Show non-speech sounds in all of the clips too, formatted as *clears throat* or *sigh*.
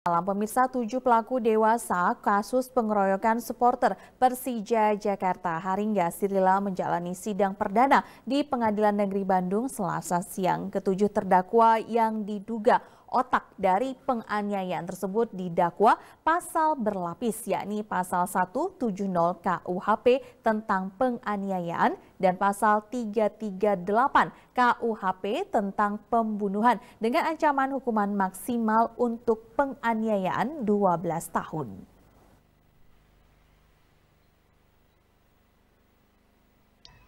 Dalam pemirsa tujuh pelaku dewasa kasus pengeroyokan supporter Persija Jakarta Haringga Sirila menjalani sidang perdana di Pengadilan Negeri Bandung selasa siang. Ketujuh terdakwa yang diduga otak dari penganiayaan tersebut didakwa pasal berlapis yakni pasal 170 KUHP tentang penganiayaan dan pasal 338 KUHP tentang pembunuhan dengan ancaman hukuman maksimal untuk penganiayaan 12 tahun.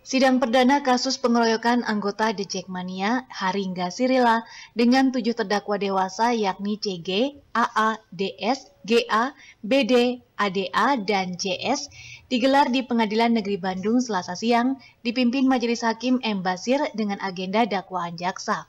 Sidang perdana kasus pengeroyokan anggota The Jackmania Haringga Sirila dengan tujuh terdakwa dewasa yakni CG, AA, DS, GA, BD, ADA, dan JS digelar di Pengadilan Negeri Bandung selasa siang dipimpin Majelis Hakim M. Basir dengan agenda dakwaan jaksa.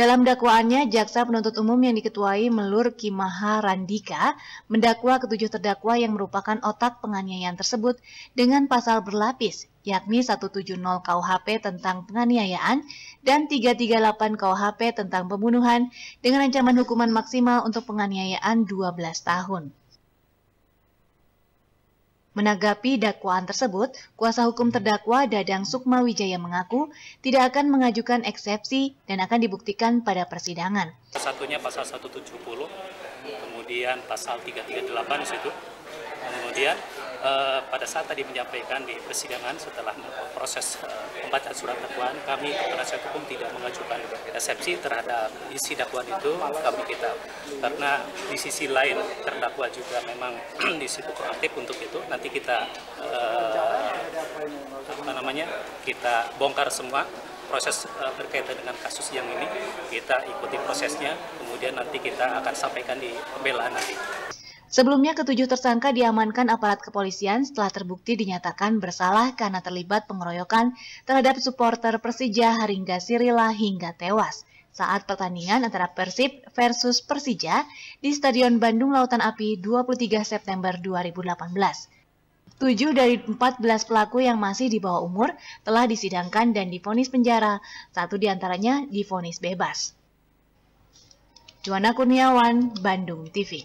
Dalam dakwaannya, jaksa penuntut umum yang diketuai Melur Kimaha Randika mendakwa ketujuh terdakwa yang merupakan otak penganiayaan tersebut dengan pasal berlapis, yakni 170 KUHP tentang penganiayaan dan 338 KUHP tentang pembunuhan dengan ancaman hukuman maksimal untuk penganiayaan 12 tahun. Menanggapi dakwaan tersebut, kuasa hukum terdakwa Dadang Sukma Wijaya mengaku tidak akan mengajukan eksepsi dan akan dibuktikan pada persidangan. Satunya pasal 170, kemudian pasal 338 situ, kemudian Eh, pada saat tadi menyampaikan di persidangan setelah proses eh, pembacaan surat dakwaan, kami penasihat hukum tidak mengajukan resepsi terhadap isi dakwaan itu kami kita karena di sisi lain terdakwa juga memang *clears throat* di situ proaktif untuk itu nanti kita eh, apa namanya kita bongkar semua proses uh, berkaitan dengan kasus yang ini kita ikuti prosesnya kemudian nanti kita akan sampaikan di pembelaan nanti Sebelumnya ketujuh tersangka diamankan aparat kepolisian setelah terbukti dinyatakan bersalah karena terlibat pengeroyokan terhadap supporter Persija Haringga Sirila hingga tewas saat pertandingan antara Persib versus Persija di Stadion Bandung Lautan Api 23 September 2018. Tujuh dari 14 pelaku yang masih di bawah umur telah disidangkan dan difonis penjara, satu diantaranya difonis bebas. Juana Kurniawan, Bandung TV